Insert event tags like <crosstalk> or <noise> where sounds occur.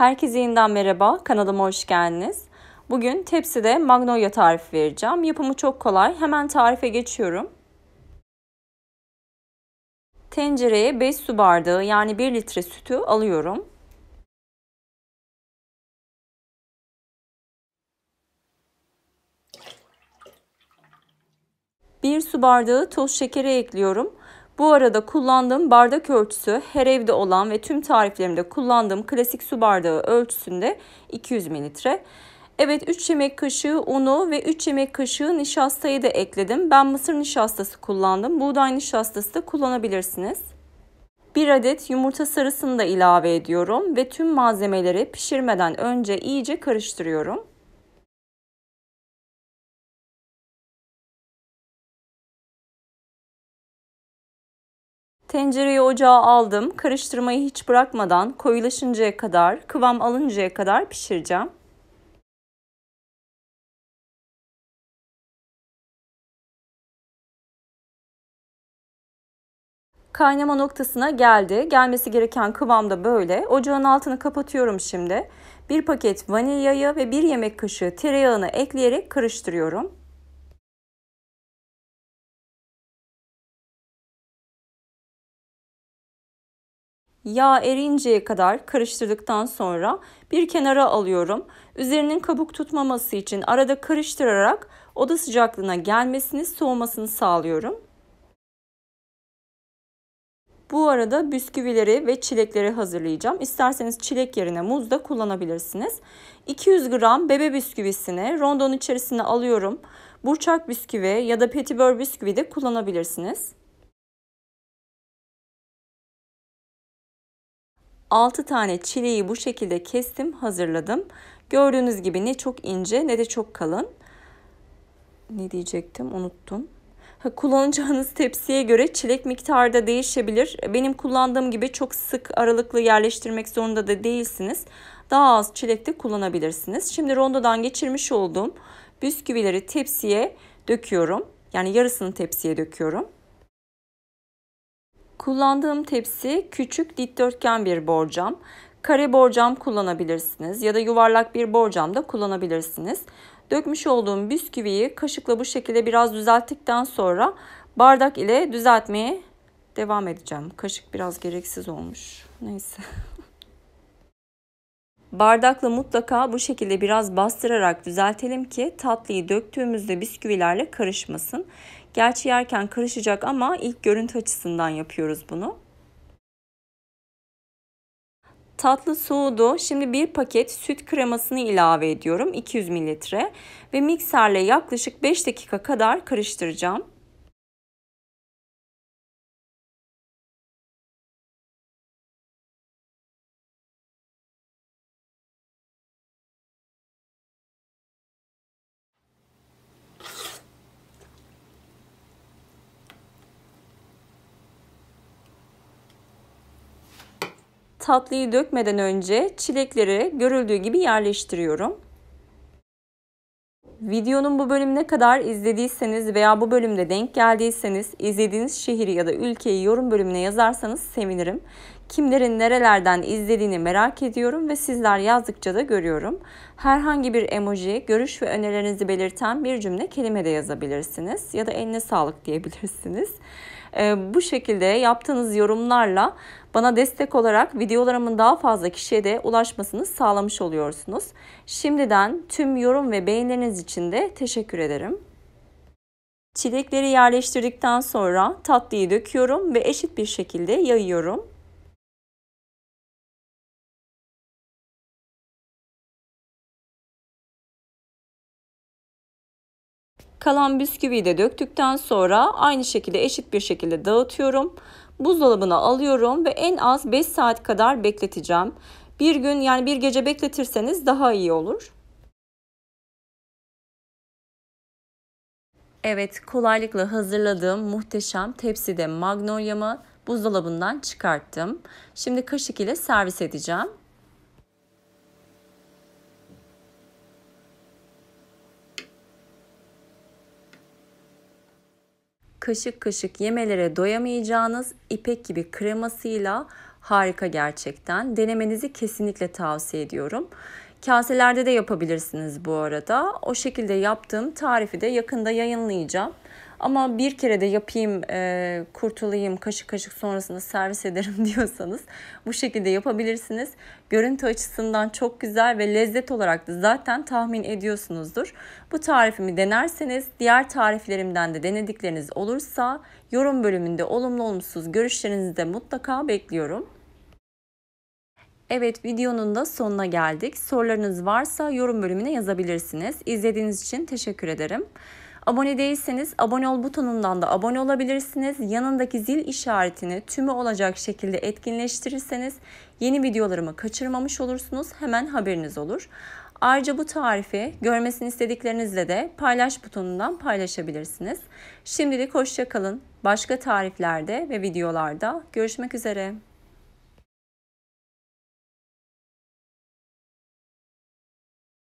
Herkese yeniden merhaba, kanalıma hoş geldiniz. Bugün tepside magnolia tarifi vereceğim. Yapımı çok kolay, hemen tarife geçiyorum. Tencereye 5 su bardağı yani 1 litre sütü alıyorum. Bir su bardağı toz şekeri ekliyorum bu arada kullandığım bardak ölçüsü her evde olan ve tüm tariflerimde kullandığım klasik su bardağı ölçüsünde 200 mililitre. Evet 3 yemek kaşığı unu ve 3 yemek kaşığı nişastayı da ekledim. Ben mısır nişastası kullandım. Buğday nişastası da kullanabilirsiniz. 1 adet yumurta sarısını da ilave ediyorum ve tüm malzemeleri pişirmeden önce iyice karıştırıyorum. Tencereyi ocağa aldım. Karıştırmayı hiç bırakmadan koyulaşıncaya kadar, kıvam alıncaya kadar pişireceğim. Kaynama noktasına geldi. Gelmesi gereken kıvam da böyle. Ocağın altını kapatıyorum şimdi. Bir paket vanilyayı ve bir yemek kaşığı tereyağını ekleyerek karıştırıyorum. yağ erinceye kadar karıştırdıktan sonra bir kenara alıyorum. Üzerinin kabuk tutmaması için arada karıştırarak oda sıcaklığına gelmesini, soğumasını sağlıyorum. Bu arada bisküvileri ve çilekleri hazırlayacağım. İsterseniz çilek yerine muz da kullanabilirsiniz. 200 gram bebe bisküvisini rondonun içerisine alıyorum. Burçak bisküvi ya da petibör bisküvi de kullanabilirsiniz. 6 tane çileği bu şekilde kestim hazırladım. Gördüğünüz gibi ne çok ince ne de çok kalın. Ne diyecektim unuttum. Ha, kullanacağınız <laughs> tepsiye göre çilek miktarı da değişebilir. Benim kullandığım gibi çok sık aralıklı yerleştirmek zorunda da değilsiniz. Daha az çilek de kullanabilirsiniz. Şimdi rondodan geçirmiş olduğum bisküvileri tepsiye döküyorum. Yani yarısını tepsiye döküyorum. Kullandığım tepsi küçük dikdörtgen bir borcam. Kare borcam kullanabilirsiniz ya da yuvarlak bir borcam da kullanabilirsiniz. Dökmüş olduğum bisküviyi kaşıkla bu şekilde biraz düzelttikten sonra bardak ile düzeltmeye devam edeceğim. Kaşık biraz gereksiz olmuş. Neyse. <laughs> Bardakla mutlaka bu şekilde biraz bastırarak düzeltelim ki tatlıyı döktüğümüzde bisküvilerle karışmasın. Gerçi yerken karışacak ama ilk görüntü açısından yapıyoruz bunu. Tatlı soğudu. Şimdi bir paket süt kremasını ilave ediyorum 200 mililitre ve mikserle yaklaşık 5 dakika kadar karıştıracağım. Tatlıyı dökmeden önce çilekleri görüldüğü gibi yerleştiriyorum. Videonun bu bölümüne kadar izlediyseniz veya bu bölümde denk geldiyseniz izlediğiniz şehri ya da ülkeyi yorum bölümüne yazarsanız sevinirim. Kimlerin nerelerden izlediğini merak ediyorum ve sizler yazdıkça da görüyorum. Herhangi bir emoji, görüş ve önerilerinizi belirten bir cümle kelime de yazabilirsiniz ya da eline sağlık diyebilirsiniz. Ee, bu şekilde yaptığınız yorumlarla bana destek olarak videolarımın daha fazla kişiye de ulaşmasını sağlamış oluyorsunuz. Şimdiden tüm yorum ve beğenileriniz için de teşekkür ederim. Çilekleri yerleştirdikten sonra tatlıyı döküyorum ve eşit bir şekilde yayıyorum. Kalan bisküviyi de döktükten sonra aynı şekilde eşit bir şekilde dağıtıyorum. Buzdolabına alıyorum ve en az 5 saat kadar bekleteceğim. Bir gün yani bir gece bekletirseniz daha iyi olur. Evet kolaylıkla hazırladığım muhteşem tepside magnolyamı buzdolabından çıkarttım. Şimdi kaşık ile servis edeceğim. kaşık kaşık yemelere doyamayacağınız ipek gibi kremasıyla harika gerçekten. Denemenizi kesinlikle tavsiye ediyorum. Kaselerde de yapabilirsiniz bu arada. O şekilde yaptığım tarifi de yakında yayınlayacağım. Ama bir kere de yapayım, e, kurtulayım, kaşık kaşık sonrasında servis ederim <laughs> diyorsanız bu şekilde yapabilirsiniz. Görüntü açısından çok güzel ve lezzet olarak da zaten tahmin ediyorsunuzdur. Bu tarifimi denerseniz, diğer tariflerimden de denedikleriniz olursa yorum bölümünde olumlu olumsuz görüşlerinizi de mutlaka bekliyorum. Evet videonun da sonuna geldik. Sorularınız varsa yorum bölümüne yazabilirsiniz. İzlediğiniz için teşekkür ederim. Abone değilseniz abone ol butonundan da abone olabilirsiniz. Yanındaki zil işaretini tümü olacak şekilde etkinleştirirseniz yeni videolarımı kaçırmamış olursunuz. Hemen haberiniz olur. Ayrıca bu tarifi görmesini istediklerinizle de paylaş butonundan paylaşabilirsiniz. Şimdilik hoşçakalın. Başka tariflerde ve videolarda görüşmek üzere.